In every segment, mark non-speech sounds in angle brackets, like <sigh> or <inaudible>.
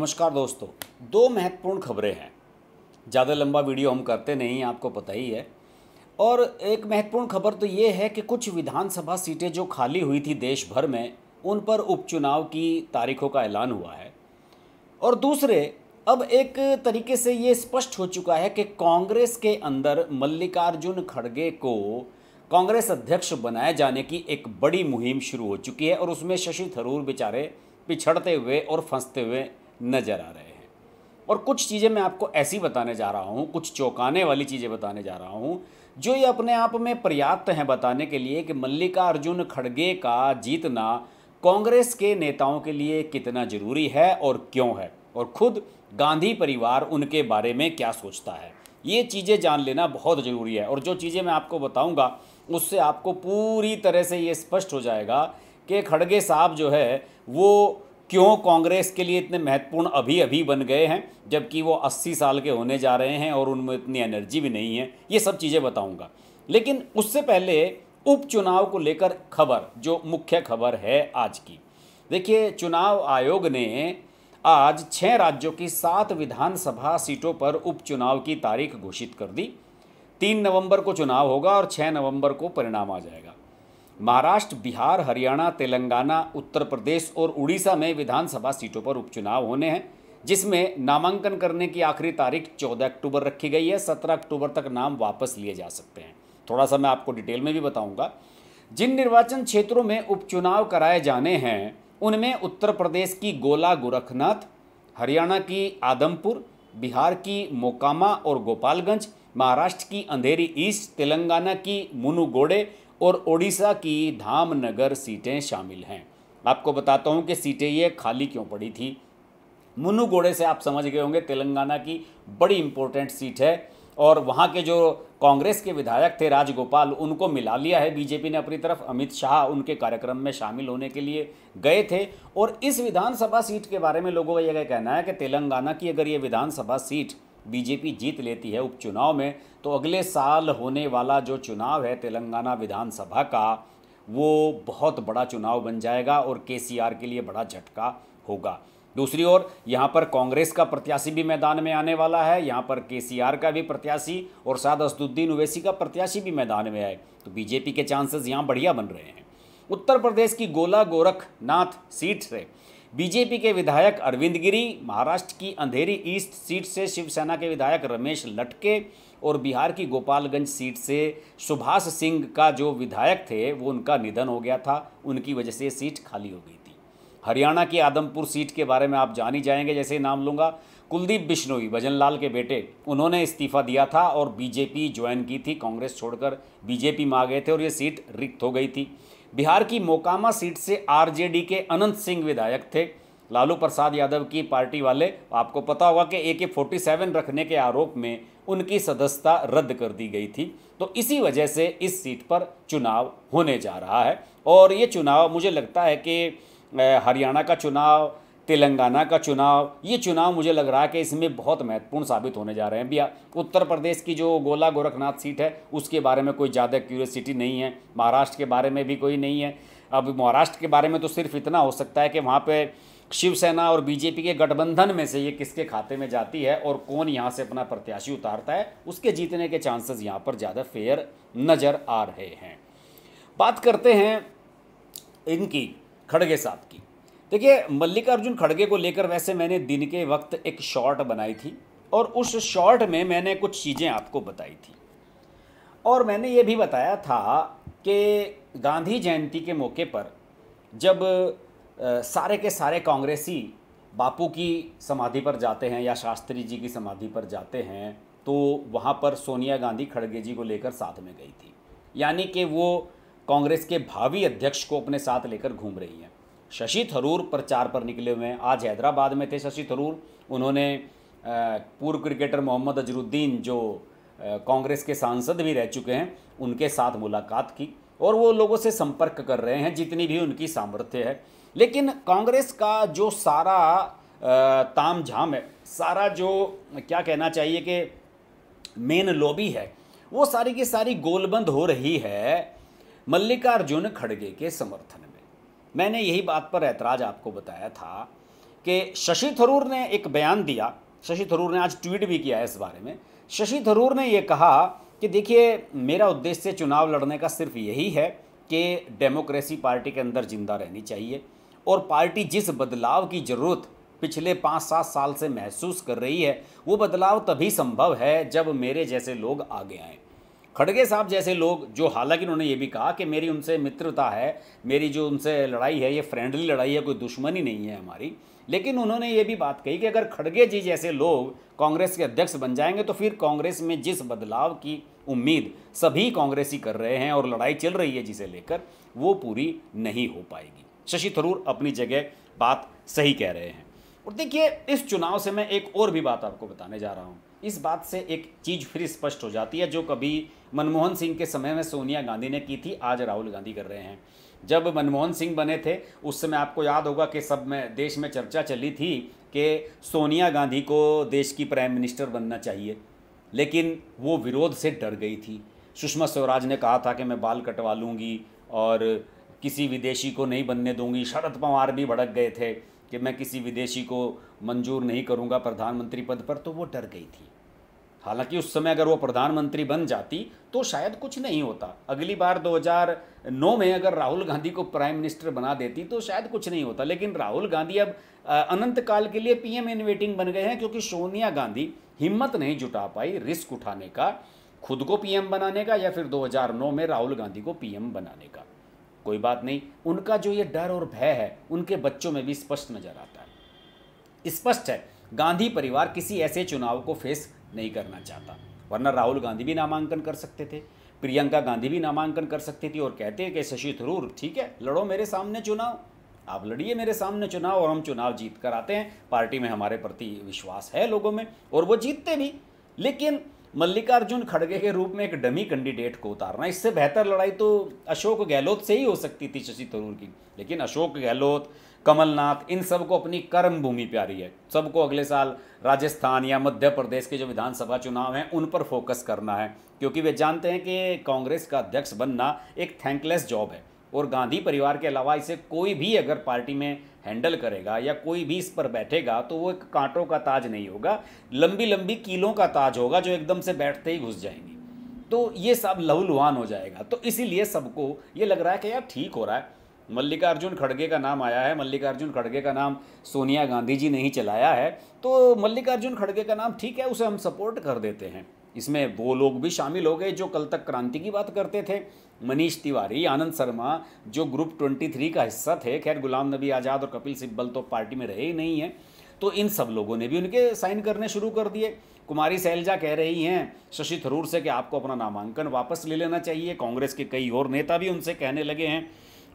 नमस्कार दोस्तों दो महत्वपूर्ण खबरें हैं ज़्यादा लंबा वीडियो हम करते नहीं आपको पता ही है और एक महत्वपूर्ण खबर तो ये है कि कुछ विधानसभा सीटें जो खाली हुई थी देश भर में उन पर उपचुनाव की तारीखों का ऐलान हुआ है और दूसरे अब एक तरीके से ये स्पष्ट हो चुका है कि कांग्रेस के अंदर मल्लिकार्जुन खड़गे को कांग्रेस अध्यक्ष बनाए जाने की एक बड़ी मुहिम शुरू हो चुकी है और उसमें शशि थरूर बेचारे पिछड़ते हुए और फंसते हुए नज़र आ रहे हैं और कुछ चीज़ें मैं आपको ऐसी बताने जा रहा हूँ कुछ चौंकाने वाली चीज़ें बताने जा रहा हूँ जो ये अपने आप में पर्याप्त हैं बताने के लिए कि मल्लिकार्जुन खड़गे का जीतना कांग्रेस के नेताओं के लिए कितना ज़रूरी है और क्यों है और खुद गांधी परिवार उनके बारे में क्या सोचता है ये चीज़ें जान लेना बहुत ज़रूरी है और जो चीज़ें मैं आपको बताऊंगा उससे आपको पूरी तरह से ये स्पष्ट हो जाएगा कि खड़गे साहब जो है वो क्यों कांग्रेस के लिए इतने महत्वपूर्ण अभी अभी बन गए हैं जबकि वो 80 साल के होने जा रहे हैं और उनमें इतनी एनर्जी भी नहीं है ये सब चीज़ें बताऊंगा लेकिन उससे पहले उपचुनाव को लेकर खबर जो मुख्य खबर है आज की देखिए चुनाव आयोग ने आज छः राज्यों की सात विधानसभा सीटों पर उपचुनाव की तारीख घोषित कर दी तीन नवंबर को चुनाव होगा और छः नवंबर को परिणाम आ जाएगा महाराष्ट्र बिहार हरियाणा तेलंगाना उत्तर प्रदेश और उड़ीसा में विधानसभा सीटों पर उपचुनाव होने हैं जिसमें नामांकन करने की आखिरी तारीख 14 अक्टूबर रखी गई है 17 अक्टूबर तक नाम वापस लिए जा सकते हैं थोड़ा सा मैं आपको डिटेल में भी बताऊंगा जिन निर्वाचन क्षेत्रों में उपचुनाव कराए जाने हैं उनमें उत्तर प्रदेश की गोला गोरखनाथ हरियाणा की आदमपुर बिहार की मोकामा और गोपालगंज महाराष्ट्र की अंधेरी ईस्ट तेलंगाना की मुनुगोड़े और ओडिशा की धामनगर सीटें शामिल हैं आपको बताता हूँ कि सीटें ये खाली क्यों पड़ी थी मुनु गोड़े से आप समझ गए होंगे तेलंगाना की बड़ी इंपॉर्टेंट सीट है और वहाँ के जो कांग्रेस के विधायक थे राजगोपाल उनको मिला लिया है बीजेपी ने अपनी तरफ अमित शाह उनके कार्यक्रम में शामिल होने के लिए गए थे और इस विधानसभा सीट के बारे में लोगों का यह कहना है कि तेलंगाना की अगर ये विधानसभा सीट बीजेपी जीत लेती है उपचुनाव में तो अगले साल होने वाला जो चुनाव है तेलंगाना विधानसभा का वो बहुत बड़ा चुनाव बन जाएगा और के के लिए बड़ा झटका होगा दूसरी ओर यहाँ पर कांग्रेस का प्रत्याशी भी मैदान में आने वाला है यहाँ पर के का भी प्रत्याशी और साद असदुद्दीन ओवैसी का प्रत्याशी भी मैदान में आए तो बीजेपी के चांसेस यहाँ बढ़िया बन रहे हैं उत्तर प्रदेश की गोला गोरखनाथ सीट से बीजेपी के विधायक अरविंद गिरी महाराष्ट्र की अंधेरी ईस्ट सीट से शिवसेना के विधायक रमेश लटके और बिहार की गोपालगंज सीट से सुभाष सिंह का जो विधायक थे वो उनका निधन हो गया था उनकी वजह से सीट खाली हो गई थी हरियाणा की आदमपुर सीट के बारे में आप जान ही जाएंगे जैसे नाम लूँगा कुलदीप बिश्नोई लाल के बेटे उन्होंने इस्तीफा दिया था और बीजेपी ज्वाइन की थी कांग्रेस छोड़कर बीजेपी में आ गए थे और ये सीट रिक्त हो गई थी बिहार की मोकामा सीट से आरजेडी के अनंत सिंह विधायक थे लालू प्रसाद यादव की पार्टी वाले आपको पता होगा कि ए के फोर्टी सेवन रखने के आरोप में उनकी सदस्यता रद्द कर दी गई थी तो इसी वजह से इस सीट पर चुनाव होने जा रहा है और ये चुनाव मुझे लगता है कि हरियाणा का चुनाव तेलंगाना का चुनाव ये चुनाव मुझे लग रहा है कि इसमें बहुत महत्वपूर्ण साबित होने जा रहे हैं भैया उत्तर प्रदेश की जो गोला गोरखनाथ सीट है उसके बारे में कोई ज़्यादा क्यूरियसिटी नहीं है महाराष्ट्र के बारे में भी कोई नहीं है अब महाराष्ट्र के बारे में तो सिर्फ इतना हो सकता है कि वहाँ पर शिवसेना और बीजेपी के गठबंधन में से ये किसके खाते में जाती है और कौन यहाँ से अपना प्रत्याशी उतारता है उसके जीतने के चांसेस यहाँ पर ज़्यादा फेयर नज़र आ रहे हैं बात करते हैं इनकी खड़गे साहब की देखिए मल्लिकार्जुन खड़गे को लेकर वैसे मैंने दिन के वक्त एक शॉर्ट बनाई थी और उस शॉर्ट में मैंने कुछ चीज़ें आपको बताई थी और मैंने ये भी बताया था कि गांधी जयंती के मौके पर जब सारे के सारे कांग्रेसी बापू की समाधि पर जाते हैं या शास्त्री जी की समाधि पर जाते हैं तो वहाँ पर सोनिया गांधी खड़गे जी को लेकर साथ में गई थी यानी कि वो कांग्रेस के भावी अध्यक्ष को अपने साथ लेकर घूम रही हैं शशि थरूर प्रचार पर निकले हुए हैं आज हैदराबाद में थे शशि थरूर उन्होंने पूर्व क्रिकेटर मोहम्मद अजरुद्दीन जो कांग्रेस के सांसद भी रह चुके हैं उनके साथ मुलाकात की और वो लोगों से संपर्क कर रहे हैं जितनी भी उनकी सामर्थ्य है लेकिन कांग्रेस का जो सारा ताम झाम है सारा जो क्या कहना चाहिए कि मेन लॉबी है वो सारी की सारी गोलबंद हो रही है मल्लिकार्जुन खड़गे के समर्थन में मैंने यही बात पर ऐतराज़ आपको बताया था कि शशि थरूर ने एक बयान दिया शशि थरूर ने आज ट्वीट भी किया है इस बारे में शशि थरूर ने यह कहा कि देखिए मेरा उद्देश्य चुनाव लड़ने का सिर्फ यही है कि डेमोक्रेसी पार्टी के अंदर ज़िंदा रहनी चाहिए और पार्टी जिस बदलाव की ज़रूरत पिछले पाँच सात साल से महसूस कर रही है वो बदलाव तभी संभव है जब मेरे जैसे लोग आगे आएँ खड़गे साहब जैसे लोग जो हालांकि उन्होंने ये भी कहा कि मेरी उनसे मित्रता है मेरी जो उनसे लड़ाई है ये फ्रेंडली लड़ाई है कोई दुश्मनी नहीं है हमारी लेकिन उन्होंने ये भी बात कही कि अगर खड़गे जी जैसे लोग कांग्रेस के अध्यक्ष बन जाएंगे तो फिर कांग्रेस में जिस बदलाव की उम्मीद सभी कांग्रेसी कर रहे हैं और लड़ाई चल रही है जिसे लेकर वो पूरी नहीं हो पाएगी शशि थरूर अपनी जगह बात सही कह रहे हैं और देखिए इस चुनाव से मैं एक और भी बात आपको बताने जा रहा हूँ इस बात से एक चीज़ फिर स्पष्ट हो जाती है जो कभी मनमोहन सिंह के समय में सोनिया गांधी ने की थी आज राहुल गांधी कर रहे हैं जब मनमोहन सिंह बने थे उस समय आपको याद होगा कि सब में देश में चर्चा चली थी कि सोनिया गांधी को देश की प्राइम मिनिस्टर बनना चाहिए लेकिन वो विरोध से डर गई थी सुषमा स्वराज ने कहा था कि मैं बाल कटवा लूँगी और किसी विदेशी को नहीं बनने दूंगी शरद पवार भी भड़क गए थे कि मैं किसी विदेशी को मंजूर नहीं करूंगा प्रधानमंत्री पद पर तो वो डर गई थी हालांकि उस समय अगर वो प्रधानमंत्री बन जाती तो शायद कुछ नहीं होता अगली बार 2009 में अगर राहुल गांधी को प्राइम मिनिस्टर बना देती तो शायद कुछ नहीं होता लेकिन राहुल गांधी अब अनंत काल के लिए पीएम इन वेटिंग बन गए हैं क्योंकि सोनिया गांधी हिम्मत नहीं जुटा पाई रिस्क उठाने का खुद को पीएम बनाने का या फिर 2009 में राहुल गांधी को पीएम बनाने का कोई बात नहीं उनका जो ये डर और भय है उनके बच्चों में भी स्पष्ट नजर आता है स्पष्ट है गांधी परिवार किसी ऐसे चुनाव को फेस नहीं करना चाहता वरना राहुल गांधी भी नामांकन कर सकते थे प्रियंका गांधी भी नामांकन कर सकती थी और कहते हैं कि शशि थरूर ठीक है लड़ो मेरे सामने चुनाव आप लड़िए मेरे सामने चुनाव और हम चुनाव जीत कर आते हैं पार्टी में हमारे प्रति विश्वास है लोगों में और वो जीतते भी लेकिन मल्लिकार्जुन खड़गे के रूप में एक डमी कैंडिडेट को उतारना इससे बेहतर लड़ाई तो अशोक गहलोत से ही हो सकती थी शशि थरूर की लेकिन अशोक गहलोत कमलनाथ इन सबको अपनी कर्म भूमि प्यारी है सबको अगले साल राजस्थान या मध्य प्रदेश के जो विधानसभा चुनाव हैं उन पर फोकस करना है क्योंकि वे जानते हैं कि कांग्रेस का अध्यक्ष बनना एक थैंकलेस जॉब है और गांधी परिवार के अलावा इसे कोई भी अगर पार्टी में हैंडल करेगा या कोई भी इस पर बैठेगा तो वो एक कांटों का ताज नहीं होगा लंबी लंबी कीलों का ताज होगा जो एकदम से बैठते ही घुस जाएंगी तो ये सब लहूलुहान हो जाएगा तो इसीलिए सबको ये लग रहा है कि यार ठीक हो रहा है मल्लिकार्जुन खड़गे का नाम आया है मल्लिकार्जुन खड़गे का नाम सोनिया गांधी जी ने ही चलाया है तो मल्लिकार्जुन खड़गे का नाम ठीक है उसे हम सपोर्ट कर देते हैं इसमें वो लोग भी शामिल हो गए जो कल तक क्रांति की बात करते थे मनीष तिवारी आनंद शर्मा जो ग्रुप ट्वेंटी थ्री का हिस्सा थे खैर गुलाम नबी आज़ाद और कपिल सिब्बल तो पार्टी में रहे ही नहीं हैं तो इन सब लोगों ने भी उनके साइन करने शुरू कर दिए कुमारी सैलजा कह रही हैं शशि थरूर से कि आपको अपना नामांकन वापस ले लेना चाहिए कांग्रेस के कई और नेता भी उनसे कहने लगे हैं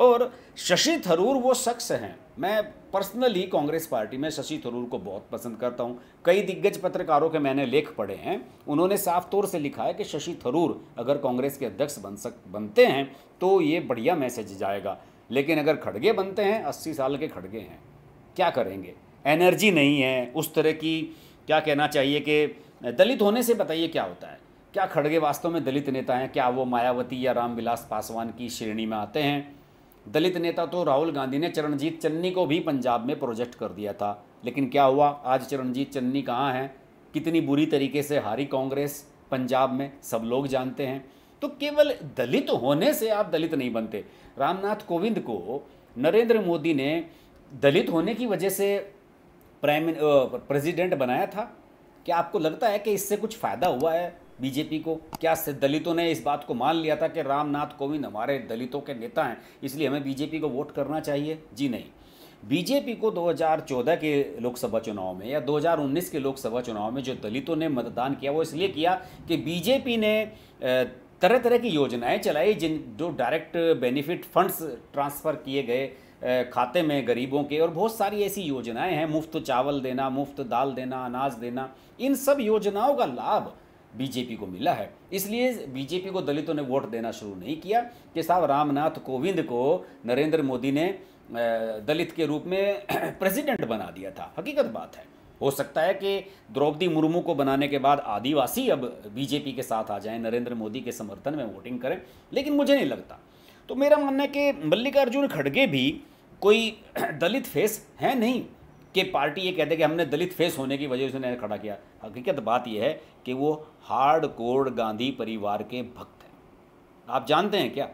और शशि थरूर वो शख्स हैं मैं पर्सनली कांग्रेस पार्टी में शशि थरूर को बहुत पसंद करता हूं कई दिग्गज पत्रकारों के मैंने लेख पढ़े हैं उन्होंने साफ तौर से लिखा है कि शशि थरूर अगर कांग्रेस के अध्यक्ष बन सक बनते हैं तो ये बढ़िया मैसेज जाएगा लेकिन अगर खड़गे बनते हैं अस्सी साल के खड़गे हैं क्या करेंगे एनर्जी नहीं है उस तरह की क्या कहना चाहिए कि दलित होने से बताइए क्या होता है क्या खड़गे वास्तव में दलित नेता हैं क्या वो मायावती या रामविलास पासवान की श्रेणी में आते हैं दलित नेता तो राहुल गांधी ने चरणजीत चन्नी को भी पंजाब में प्रोजेक्ट कर दिया था लेकिन क्या हुआ आज चरणजीत चन्नी कहाँ हैं कितनी बुरी तरीके से हारी कांग्रेस पंजाब में सब लोग जानते हैं तो केवल दलित होने से आप दलित नहीं बनते रामनाथ कोविंद को नरेंद्र मोदी ने दलित होने की वजह से प्राइम प्रेसिडेंट बनाया था क्या आपको लगता है कि इससे कुछ फ़ायदा हुआ है बीजेपी को क्या दलितों ने इस बात को मान लिया था कि रामनाथ कोविंद हमारे दलितों के नेता हैं इसलिए हमें बीजेपी को वोट करना चाहिए जी नहीं बीजेपी को 2014 के लोकसभा चुनाव में या 2019 के लोकसभा चुनाव में जो दलितों ने मतदान किया वो इसलिए किया कि बीजेपी ने तरह तरह की योजनाएं चलाई जिन जो डायरेक्ट बेनिफिट फंड्स ट्रांसफ़र किए गए खाते में गरीबों के और बहुत सारी ऐसी योजनाएं हैं मुफ्त चावल देना मुफ्त दाल देना अनाज देना इन सब योजनाओं का लाभ बीजेपी को मिला है इसलिए बीजेपी को दलितों ने वोट देना शुरू नहीं किया कि साहब रामनाथ कोविंद को नरेंद्र मोदी ने दलित के रूप में <clears throat> प्रेसिडेंट बना दिया था हकीकत बात है हो सकता है कि द्रौपदी मुर्मू को बनाने के बाद आदिवासी अब बीजेपी के साथ आ जाएं नरेंद्र मोदी के समर्थन में वोटिंग करें लेकिन मुझे नहीं लगता तो मेरा मानना है कि मल्लिकार्जुन खड़गे भी कोई <clears throat> दलित फेस है नहीं कि पार्टी ये कहते हैं कि हमने दलित फेस होने की वजह से उन्हें खड़ा किया हकीकत बात यह है कि वो हार्ड कोर गांधी परिवार के भक्त हैं आप जानते हैं क्या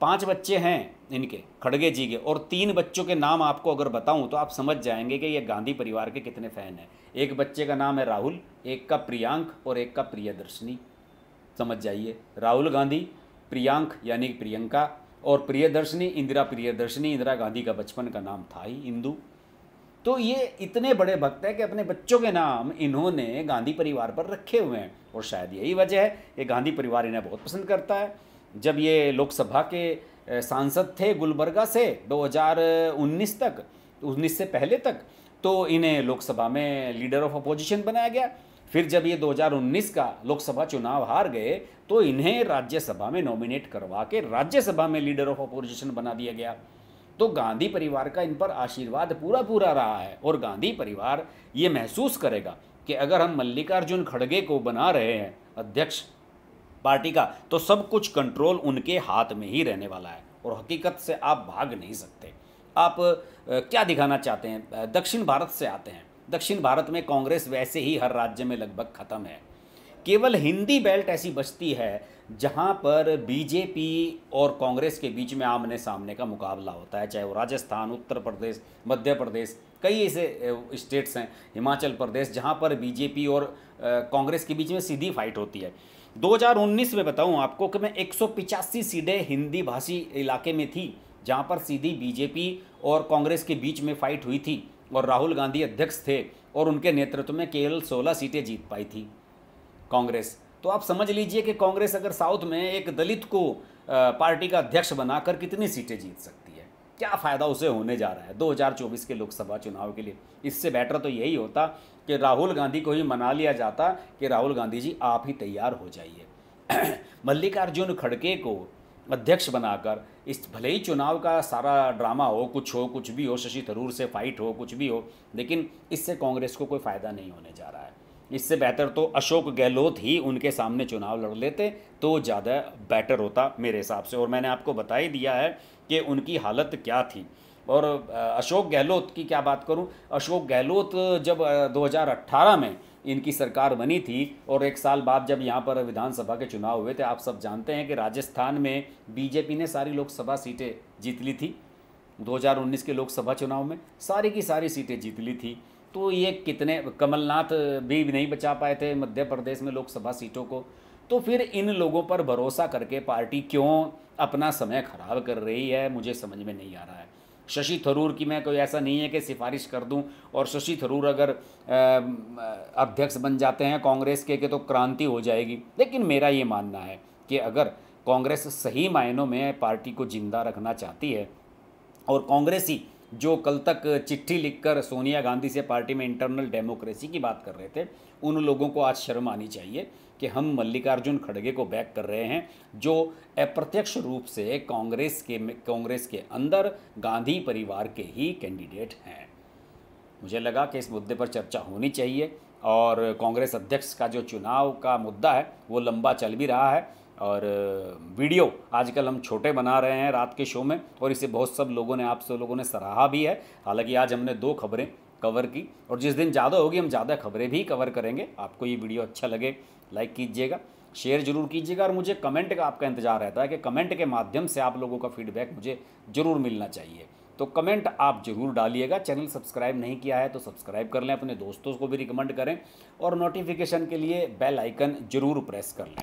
पांच बच्चे हैं इनके खड़गे जी के और तीन बच्चों के नाम आपको अगर बताऊं तो आप समझ जाएंगे कि ये गांधी परिवार के कितने फ़ैन हैं एक बच्चे का नाम है राहुल एक का प्रियांक और एक का प्रियदर्शनी समझ जाइए राहुल गांधी प्रियांक यानी प्रियंका और प्रियदर्शनी इंदिरा प्रियदर्शनी इंदिरा गांधी का बचपन का नाम था ही इंदू तो ये इतने बड़े भक्त हैं कि अपने बच्चों के नाम इन्होंने गांधी परिवार पर रखे हुए हैं और शायद यही वजह है ये गांधी परिवार इन्हें बहुत पसंद करता है जब ये लोकसभा के सांसद थे गुलबर्गा से 2019 तक 19 से पहले तक तो इन्हें लोकसभा में लीडर ऑफ अपोजिशन बनाया गया फिर जब ये 2019 का लोकसभा चुनाव हार गए तो इन्हें राज्यसभा में नॉमिनेट करवा के राज्यसभा में लीडर ऑफ अपोजिशन बना दिया गया तो गांधी परिवार का इन पर आशीर्वाद पूरा पूरा रहा है और गांधी परिवार ये महसूस करेगा कि अगर हम मल्लिकार्जुन खड़गे को बना रहे हैं अध्यक्ष पार्टी का तो सब कुछ कंट्रोल उनके हाथ में ही रहने वाला है और हकीकत से आप भाग नहीं सकते आप क्या दिखाना चाहते हैं दक्षिण भारत से आते हैं दक्षिण भारत में कांग्रेस वैसे ही हर राज्य में लगभग खत्म है केवल हिंदी बेल्ट ऐसी बचती है जहां पर बीजेपी और कांग्रेस के बीच में आमने सामने का मुकाबला होता है चाहे वो राजस्थान उत्तर प्रदेश मध्य प्रदेश कई ऐसे स्टेट्स हैं हिमाचल प्रदेश जहां पर बीजेपी और कांग्रेस के बीच में सीधी फाइट होती है 2019 में बताऊं आपको कि मैं एक सीटें हिंदी भाषी इलाके में थी जहाँ पर सीधी बीजेपी और कांग्रेस के बीच में फाइट हुई थी और राहुल गांधी अध्यक्ष थे और उनके नेतृत्व में केवल 16 सीटें जीत पाई थी कांग्रेस तो आप समझ लीजिए कि कांग्रेस अगर साउथ में एक दलित को पार्टी का अध्यक्ष बनाकर कितनी सीटें जीत सकती है क्या फ़ायदा उसे होने जा रहा है 2024 के लोकसभा चुनाव के लिए इससे बेटर तो यही होता कि राहुल गांधी को ही मना लिया जाता कि राहुल गांधी जी आप ही तैयार हो जाइए <clears throat> मल्लिकार्जुन खड़गे को अध्यक्ष बनाकर इस भले ही चुनाव का सारा ड्रामा हो कुछ हो कुछ भी हो शशि थरूर से फाइट हो कुछ भी हो लेकिन इससे कांग्रेस को कोई फ़ायदा नहीं होने जा रहा है इससे बेहतर तो अशोक गहलोत ही उनके सामने चुनाव लड़ लेते तो ज़्यादा बेटर होता मेरे हिसाब से और मैंने आपको बता ही दिया है कि उनकी हालत क्या थी और अशोक गहलोत की क्या बात करूं अशोक गहलोत जब 2018 में इनकी सरकार बनी थी और एक साल बाद जब यहाँ पर विधानसभा के चुनाव हुए थे आप सब जानते हैं कि राजस्थान में बीजेपी ने सारी लोकसभा सीटें जीत ली थी 2019 के लोकसभा चुनाव में सारी की सारी सीटें जीत ली थी तो ये कितने कमलनाथ भी नहीं बचा पाए थे मध्य प्रदेश में लोकसभा सीटों को तो फिर इन लोगों पर भरोसा करके पार्टी क्यों अपना समय खराब कर रही है मुझे समझ में नहीं आ रहा है शशि थरूर की मैं कोई ऐसा नहीं है कि सिफारिश कर दूं और शशि थरूर अगर अध्यक्ष बन जाते हैं कांग्रेस के के तो क्रांति हो जाएगी लेकिन मेरा ये मानना है कि अगर कांग्रेस सही मायनों में पार्टी को जिंदा रखना चाहती है और कांग्रेस ही जो कल तक चिट्ठी लिखकर सोनिया गांधी से पार्टी में इंटरनल डेमोक्रेसी की बात कर रहे थे उन लोगों को आज शर्म आनी चाहिए कि हम मल्लिकार्जुन खड़गे को बैक कर रहे हैं जो अप्रत्यक्ष रूप से कांग्रेस के कांग्रेस के अंदर गांधी परिवार के ही कैंडिडेट हैं मुझे लगा कि इस मुद्दे पर चर्चा होनी चाहिए और कांग्रेस अध्यक्ष का जो चुनाव का मुद्दा है वो लंबा चल भी रहा है और वीडियो आजकल हम छोटे बना रहे हैं रात के शो में और इसे बहुत सब लोगों ने आप सब लोगों ने सराहा भी है हालांकि आज हमने दो खबरें कवर की और जिस दिन ज़्यादा होगी हम ज़्यादा खबरें भी कवर करेंगे आपको ये वीडियो अच्छा लगे लाइक कीजिएगा शेयर जरूर कीजिएगा और मुझे कमेंट का आपका इंतजार रहता है कि कमेंट के माध्यम से आप लोगों का फीडबैक मुझे ज़रूर मिलना चाहिए तो कमेंट आप जरूर डालिएगा चैनल सब्सक्राइब नहीं किया है तो सब्सक्राइब कर लें अपने दोस्तों को भी रिकमेंड करें और नोटिफिकेशन के लिए बेल आइकन जरूर प्रेस कर लें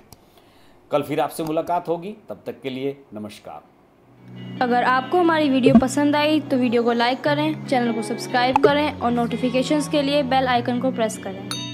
कल फिर आपसे मुलाकात होगी तब तक के लिए नमस्कार अगर आपको हमारी वीडियो पसंद आई तो वीडियो को लाइक करें चैनल को सब्सक्राइब करें और नोटिफिकेशन के लिए बेल आइकन को प्रेस करें